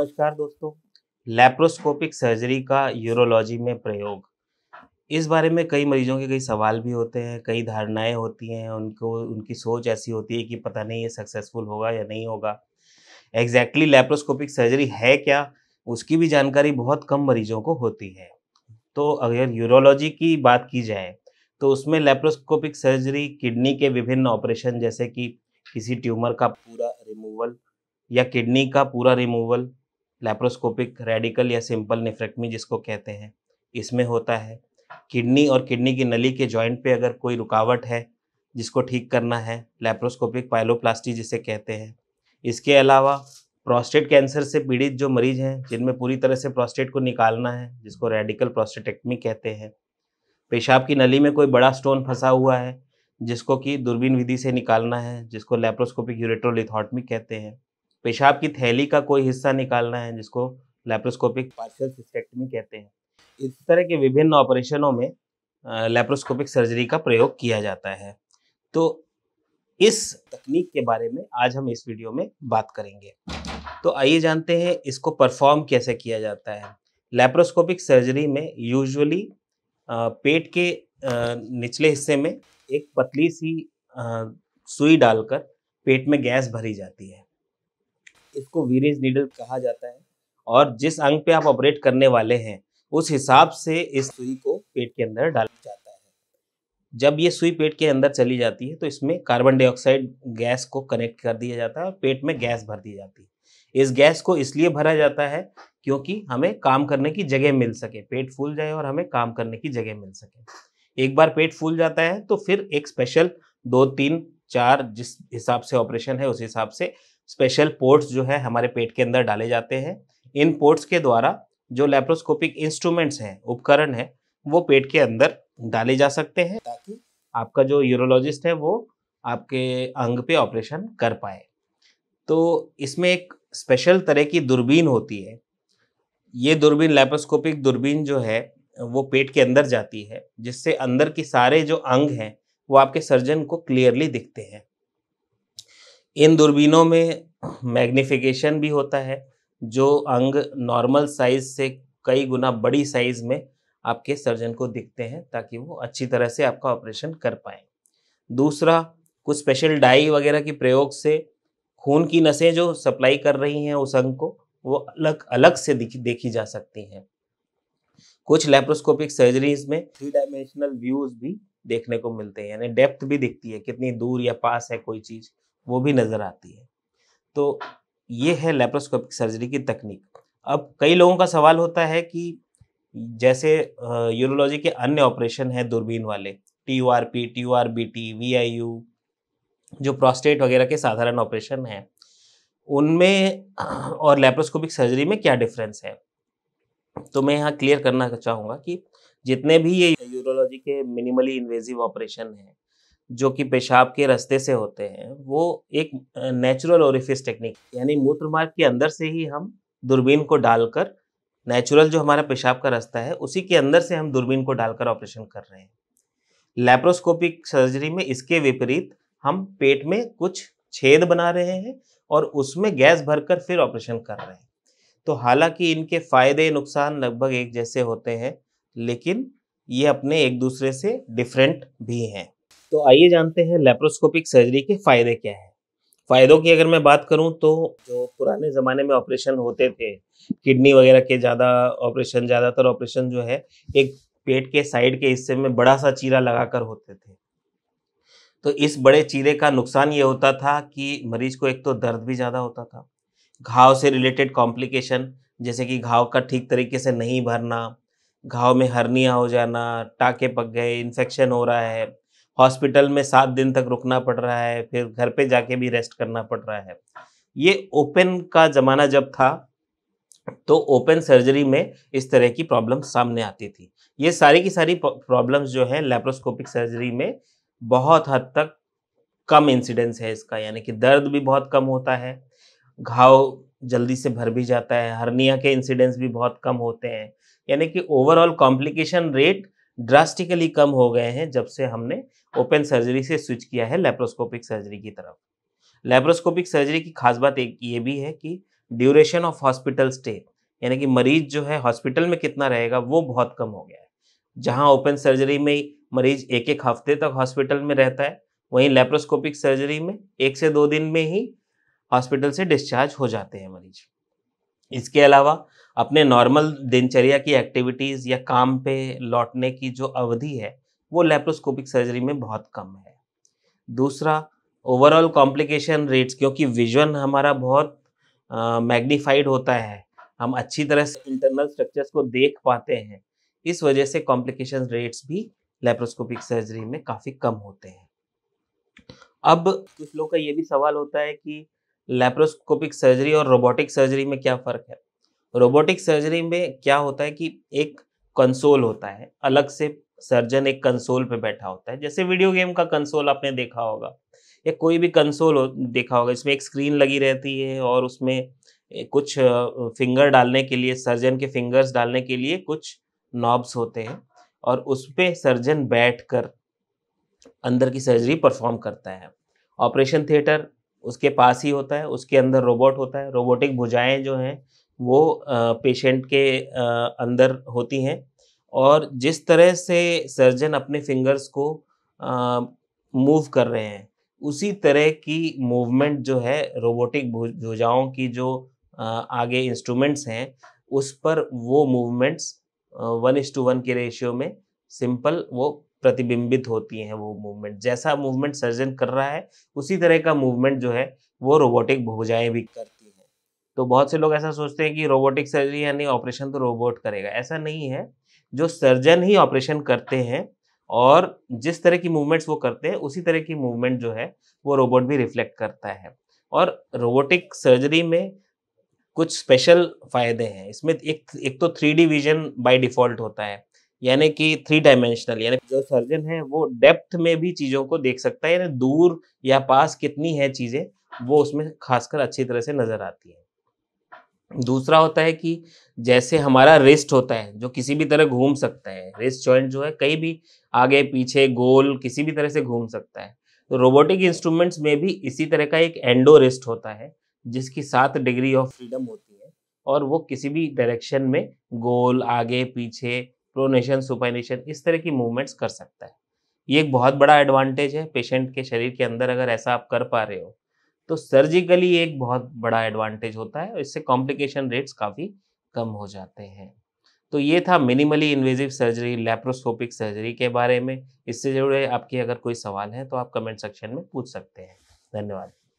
नमस्कार दोस्तों laparoscopic surgery का यूरोलॉजी में प्रयोग इस बारे में कई मरीजों के कई सवाल भी होते हैं कई धारणाएं होती हैं उनको उनकी सोच ऐसी होती है कि पता नहीं ये सक्सेसफुल होगा या नहीं होगा एग्जैक्टली exactly लेप्रोस्कोपिक सर्जरी है क्या उसकी भी जानकारी बहुत कम मरीजों को होती है तो अगर यूरोलॉजी की बात की जाए तो उसमें लेप्रोस्कोपिक सर्जरी किडनी के विभिन्न ऑपरेशन जैसे कि किसी ट्यूमर का पूरा रिमूवल या किडनी का पूरा रिमूवल लेप्रोस्कोपिक रेडिकल या सिंपल नेफ्रेक्टमी जिसको कहते हैं इसमें होता है किडनी और किडनी की नली के जॉइंट पे अगर कोई रुकावट है जिसको ठीक करना है लेप्रोस्कोपिक पायलोप्लास्टी जिसे कहते हैं इसके अलावा प्रोस्टेट कैंसर से पीड़ित जो मरीज हैं जिनमें पूरी तरह से प्रोस्टेट को निकालना है जिसको रेडिकल प्रोस्टेटेक्टमी कहते हैं पेशाब की नली में कोई बड़ा स्टोन फंसा हुआ है जिसको कि दूरबीन विधि से निकालना है जिसको लेप्रोस्कोपिक यूरेट्रोलिथॉटमी कहते हैं पेशाब की थैली का कोई हिस्सा निकालना है जिसको लेप्रोस्कोपिक पार्शियल सिस्टेक्टमी कहते हैं इस तरह के विभिन्न ऑपरेशनों में लेप्रोस्कोपिक सर्जरी का प्रयोग किया जाता है तो इस तकनीक के बारे में आज हम इस वीडियो में बात करेंगे तो आइए जानते हैं इसको परफॉर्म कैसे किया जाता है लेप्रोस्कोपिक सर्जरी में यूजुअली पेट के निचले हिस्से में एक पतली सी सुई डालकर पेट में गैस भरी जाती है इसको वीरेज नीडल कहा जाता है और जिस अंग पे आप ऑपरेट करने वाले हैं उस हिसाब से इस सुई को पेट के अंदर डाला जाता है जब ये सुई पेट के अंदर चली जाती है तो इसमें कार्बन डाइऑक्साइड गैस को कनेक्ट कर दिया जाता है और पेट में गैस भर दी जाती है इस गैस को इसलिए भरा जाता है क्योंकि हमें काम करने की जगह मिल सके पेट फूल जाए और हमें काम करने की जगह मिल सके एक बार पेट फूल जाता है तो फिर एक स्पेशल दो तीन चार जिस हिसाब से ऑपरेशन है उस हिसाब से स्पेशल पोर्ट्स जो है हमारे पेट के अंदर डाले जाते हैं इन पोर्ट्स के द्वारा जो लेप्रोस्कोपिक इंस्ट्रूमेंट्स हैं उपकरण है वो पेट के अंदर डाले जा सकते हैं ताकि आपका जो यूरोलॉजिस्ट है वो आपके अंग पे ऑपरेशन कर पाए तो इसमें एक स्पेशल तरह की दूरबीन होती है ये दूरबीन लेप्रोस्कोपिक दूरबीन जो है वो पेट के अंदर जाती है जिससे अंदर की सारे जो अंग हैं वो आपके सर्जन को क्लियरली दिखते हैं इन दूरबीनों में मैग्निफिकेशन भी होता है जो अंग नॉर्मल साइज से कई गुना बड़ी साइज में आपके सर्जन को दिखते हैं ताकि वो अच्छी तरह से आपका ऑपरेशन कर पाए दूसरा कुछ स्पेशल डाई वगैरह के प्रयोग से खून की नसें जो सप्लाई कर रही हैं उस अंग को वो अलग अलग से देखी देखी जा सकती हैं कुछ लेप्रोस्कोपिक सर्जरीज में थ्री डायमेंशनल व्यूज भी देखने को मिलते हैं यानी डेप्थ भी दिखती है कितनी दूर या पास है कोई चीज़ वो भी नज़र आती है तो ये है लेप्रोस्कोपिक सर्जरी की तकनीक अब कई लोगों का सवाल होता है कि जैसे यूरोलॉजी के अन्य ऑपरेशन हैं दूरबीन वाले T U R P T U R B T V I U जो प्रोस्टेट वगैरह के साधारण ऑपरेशन हैं उनमें और लेप्रोस्कोपिक सर्जरी में क्या डिफरेंस है तो मैं यहाँ क्लियर करना चाहूँगा कि जितने भी ये यूरोलॉजी के मिनिमली इन्वेजिव ऑपरेशन हैं जो कि पेशाब के रास्ते से होते हैं वो एक नेचुरल ओरिफिस टेक्निक यानी मूत्र मार्ग के अंदर से ही हम दूरबीन को डालकर नेचुरल जो हमारा पेशाब का रास्ता है उसी के अंदर से हम दूरबीन को डालकर ऑपरेशन कर रहे हैं लेप्रोस्कोपिक सर्जरी में इसके विपरीत हम पेट में कुछ छेद बना रहे हैं और उसमें गैस भरकर फिर ऑपरेशन कर रहे हैं तो हालांकि इनके फ़ायदे नुकसान लगभग एक जैसे होते हैं लेकिन ये अपने एक दूसरे से डिफरेंट भी हैं तो आइए जानते हैं लेप्रोस्कोपिक सर्जरी के फ़ायदे क्या हैं फ़ायदों की अगर मैं बात करूं तो जो पुराने ज़माने में ऑपरेशन होते थे किडनी वगैरह के ज़्यादा ऑपरेशन ज़्यादातर ऑपरेशन जो है एक पेट के साइड के हिस्से में बड़ा सा चीरा लगाकर होते थे तो इस बड़े चीरे का नुकसान ये होता था कि मरीज को एक तो दर्द भी ज़्यादा होता था घाव से रिलेटेड कॉम्प्लिकेशन जैसे कि घाव का ठीक तरीके से नहीं भरना घाव में हरनिया हो जाना टाके पक गए इन्फेक्शन हो रहा है हॉस्पिटल में सात दिन तक रुकना पड़ रहा है फिर घर पे जाके भी रेस्ट करना पड़ रहा है ये ओपन का ज़माना जब था तो ओपन सर्जरी में इस तरह की प्रॉब्लम सामने आती थी ये सारी की सारी प्रॉब्लम्स जो है लेप्रोस्कोपिक सर्जरी में बहुत हद तक कम इंसिडेंस है इसका यानी कि दर्द भी बहुत कम होता है घाव जल्दी से भर भी जाता है हर्निया के इंसिडेंस भी बहुत कम होते हैं यानी कि ओवरऑल कॉम्प्लिकेशन रेट ड्रास्टिकली कम हो गए हैं जब से हमने ओपन सर्जरी से स्विच किया है लेप्रोस्कोपिक सर्जरी की तरफ लेप्रोस्कोपिक सर्जरी की खास बात एक ये भी है कि ड्यूरेशन ऑफ हॉस्पिटल स्टे यानी कि मरीज जो है हॉस्पिटल में कितना रहेगा वो बहुत कम हो गया है जहाँ ओपन सर्जरी में मरीज एक एक हफ्ते तक हॉस्पिटल में रहता है वहीं लेप्रोस्कोपिक सर्जरी में एक से दो दिन में ही हॉस्पिटल से डिस्चार्ज हो जाते हैं मरीज इसके अलावा अपने नॉर्मल दिनचर्या की एक्टिविटीज़ या काम पे लौटने की जो अवधि है वो लेप्रोस्कोपिक सर्जरी में बहुत कम है दूसरा ओवरऑल कॉम्प्लिकेशन रेट्स क्योंकि विजन हमारा बहुत मैग्नीफाइड होता है हम अच्छी तरह से इंटरनल स्ट्रक्चर्स को देख पाते हैं इस वजह से कॉम्प्लिकेशन रेट्स भी लेप्रोस्कोपिक सर्जरी में काफ़ी कम होते हैं अब कुछ लोग का ये भी सवाल होता है कि लेप्रोस्कोपिक सर्जरी और रोबोटिक सर्जरी में क्या फ़र्क है रोबोटिक सर्जरी में क्या होता है कि एक कंसोल होता है अलग से सर्जन एक कंसोल पे बैठा होता है जैसे वीडियो गेम का कंसोल आपने देखा होगा या कोई भी कंसोल हो, देखा होगा इसमें एक स्क्रीन लगी रहती है और उसमें कुछ फिंगर डालने के लिए सर्जन के फिंगर्स डालने के लिए कुछ नॉब्स होते हैं और उस पर सर्जन बैठ कर अंदर की सर्जरी परफॉर्म करता है ऑपरेशन थिएटर उसके पास ही होता है उसके अंदर रोबोट होता है रोबोटिक भुजाएं जो हैं वो पेशेंट के अंदर होती हैं और जिस तरह से सर्जन अपने फिंगर्स को मूव कर रहे हैं उसी तरह की मूवमेंट जो है रोबोटिक भुजाओं की जो आगे इंस्ट्रूमेंट्स हैं उस पर वो movements one is to one के रेशियो में सिंपल वो प्रतिबिंबित होती हैं वो मूवमेंट जैसा मूवमेंट सर्जन कर रहा है उसी तरह का मूवमेंट जो है वो रोबोटिक भुजाएं भी करती हैं तो बहुत से लोग ऐसा सोचते हैं कि रोबोटिक सर्जरी यानी ऑपरेशन तो रोबोट करेगा ऐसा नहीं है जो सर्जन ही ऑपरेशन करते हैं और जिस तरह की मूवमेंट्स वो करते हैं उसी तरह की मूवमेंट जो है वो रोबोट भी रिफ्लेक्ट करता है और रोबोटिक सर्जरी में कुछ स्पेशल फ़ायदे हैं इसमें एक एक तो three D vision by default होता है यानी कि थ्री डायमेंशनल यानी जो सर्जन है वो डेप्थ में भी चीज़ों को देख सकता है यानी दूर या पास कितनी है चीज़ें वो उसमें खासकर अच्छी तरह से नज़र आती है दूसरा होता है कि जैसे हमारा रिस्ट होता है जो किसी भी तरह घूम सकता है रिस्ट जॉइंट जो है कहीं भी आगे पीछे गोल किसी भी तरह से घूम सकता है तो रोबोटिक इंस्ट्रूमेंट्स में भी इसी तरह का एक एंडो रिस्ट होता है जिसकी सात डिग्री ऑफ फ्रीडम होती है और वो किसी भी डायरेक्शन में गोल आगे पीछे प्रोनेशन सुपाइनेशन इस तरह की मूवमेंट्स कर सकता है ये एक बहुत बड़ा एडवांटेज है पेशेंट के शरीर के अंदर अगर ऐसा आप कर पा रहे हो तो सर्जिकली एक बहुत बड़ा एडवांटेज होता है और इससे कॉम्प्लिकेशन रेट्स काफ़ी कम हो जाते हैं तो ये था minimally invasive surgery laparoscopic surgery के बारे में इससे जुड़े आपके अगर कोई सवाल है तो आप कमेंट सेक्शन में पूछ सकते हैं धन्यवाद